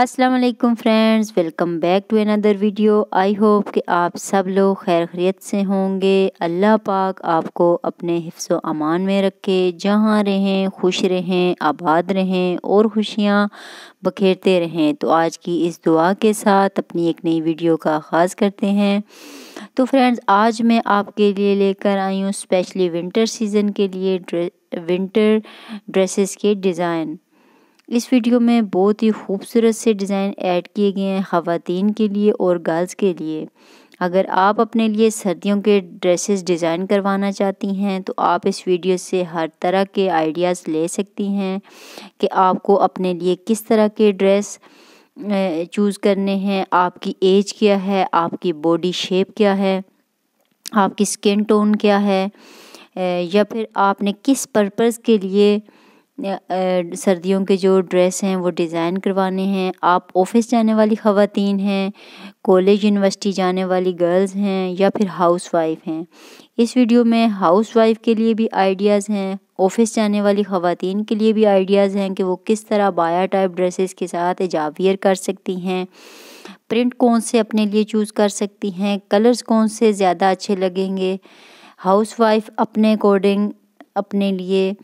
अस्सलाम वालेकुम friends welcome back to another video I hope कि आप सब लोग खैर खरीत से होंगे अल्लाह पाक आपको अपने हिफ्स अमान में रखे जहाँ रहें खुश रहें आबाद रहें और खुशियाँ बखेरते रहें तो आज की इस दुआ के साथ अपनी एक नई वीडियो का आगाज़ करते हैं तो फ्रेंड्स आज मैं आपके लिए लेकर आई हूँ स्पेशली विंटर सीज़न के लिए ड्रे, विंटर ड्रेसेस के डिज़ाइन इस वीडियो में बहुत ही खूबसूरत से डिज़ाइन ऐड किए गए हैं ख़वातीन के लिए और गर्ल्स के लिए अगर आप अपने लिए सर्दियों के ड्रेसेस डिज़ाइन करवाना चाहती हैं तो आप इस वीडियो से हर तरह के आइडियाज़ ले सकती हैं कि आपको अपने लिए किस तरह के ड्रेस चूज़ करने हैं आपकी एज क्या है आपकी बॉडी शेप क्या है आपकी स्किन टोन क्या है या फिर आपने किस पर्पज़ के लिए सर्दियों के जो ड्रेस हैं वो डिज़ाइन करवाने हैं आप ऑफ़िस जाने वाली ख़वातीन हैं कॉलेज यूनिवर्सिटी जाने वाली गर्ल्स हैं या फिर हाउस वाइफ़ हैं इस वीडियो में हाउस वाइफ़ के लिए भी आइडियाज़ हैं ऑफ़िस जाने वाली ख़वातीन के लिए भी आइडियाज़ हैं कि वो किस तरह बाया टाइप ड्रेसेस के साथ एजावियर कर सकती हैं प्रिंट कौन से अपने लिए चूज़ कर सकती हैं कलर्स कौन से ज़्यादा अच्छे लगेंगे हाउस वाइफ अपने अकॉर्डिंग अपने लिए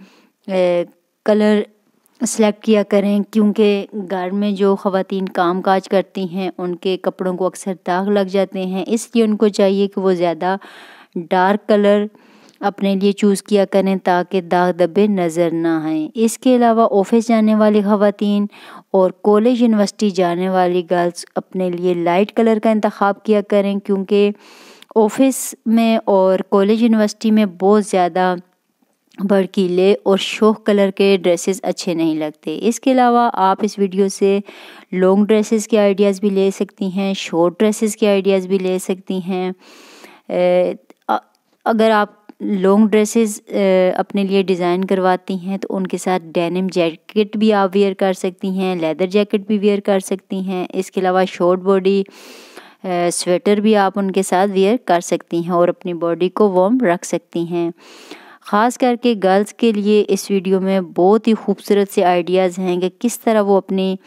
कलर सेलेक्ट किया करें क्योंकि घर में जो ख़वातीन काम काज करती हैं उनके कपड़ों को अक्सर दाग लग जाते हैं इसलिए उनको चाहिए कि वो ज़्यादा डार्क कलर अपने लिए चूज़ किया करें ताकि दाग दबे नज़र ना आएँ इसके अलावा ऑफिस जाने वाली ख़वातीन और कॉलेज यूनिवर्सिटी जाने वाली गर्ल्स अपने लिए लाइट कलर का इंतखब किया करें क्योंकि ऑफिस में और कॉलेज यूनिवर्सिटी में बहुत ज़्यादा भड़कीले और शोख कलर के ड्रेसेस अच्छे नहीं लगते इसके अलावा आप इस वीडियो से लॉन्ग ड्रेसेस के आइडियाज़ भी ले सकती हैं शॉर्ट ड्रेसेस के आइडियाज़ भी ले सकती हैं अगर आप लॉन्ग ड्रेसेस अपने लिए डिज़ाइन करवाती हैं तो उनके साथ डेनिम जैकेट भी आप वेयर कर सकती हैं लेदर जैकेट भी वेयर कर सकती हैं इसके अलावा शॉर्ट बॉडी स्वेटर भी आप उनके साथ वेयर कर सकती हैं और अपनी बॉडी को वार्म रख सकती हैं ख़ास करके गर्ल्स के लिए इस वीडियो में बहुत ही खूबसूरत से आइडियाज़ हैं कि किस तरह वो अपनी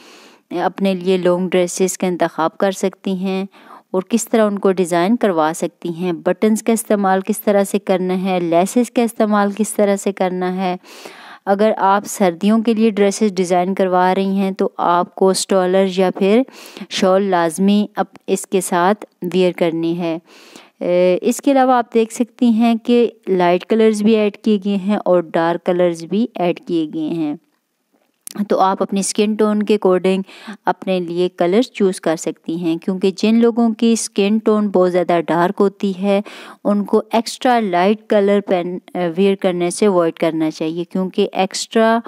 अपने लिए लॉन्ग ड्रेसेस का इंतखब कर सकती हैं और किस तरह उनको डिज़ाइन करवा सकती हैं बटन्स का इस्तेमाल किस तरह से करना है लेसेस का इस्तेमाल किस तरह से करना है अगर आप सर्दियों के लिए ड्रेसेस डिज़ाइन करवा रही हैं तो आपको स्टॉलर या फिर शॉल लाजमी अब इसके साथ वेयर करनी है इसके अलावा आप देख सकती हैं कि लाइट कलर्स भी ऐड किए गए हैं और डार्क कलर्स भी ऐड किए गए हैं तो आप अपनी स्किन टोन के अकॉर्डिंग अपने लिए कलर्स चूज़ कर सकती हैं क्योंकि जिन लोगों की स्किन टोन बहुत ज़्यादा डार्क होती है उनको एक्स्ट्रा लाइट कलर पहन वेयर करने से अवॉइड करना चाहिए क्योंकि एक्स्ट्रा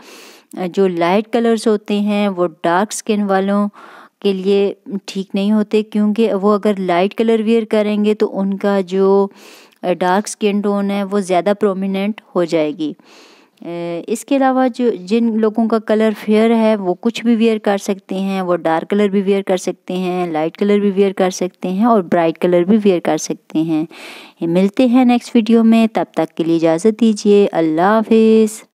जो लाइट कलर्स होते हैं वो डार्क स्किन वालों के लिए ठीक नहीं होते क्योंकि वो अगर लाइट कलर वेयर करेंगे तो उनका जो डार्क स्किन टोन है वो ज़्यादा प्रोमिनेंट हो जाएगी इसके अलावा जो जिन लोगों का कलर फेयर है वो कुछ भी वेयर कर सकते हैं वो डार्क कलर भी वेयर कर सकते हैं लाइट कलर भी वेयर कर सकते हैं और ब्राइट कलर भी वेयर कर सकते हैं मिलते हैं नेक्स्ट वीडियो में तब तक के लिए इजाज़त दीजिए अल्लाह हाफिज़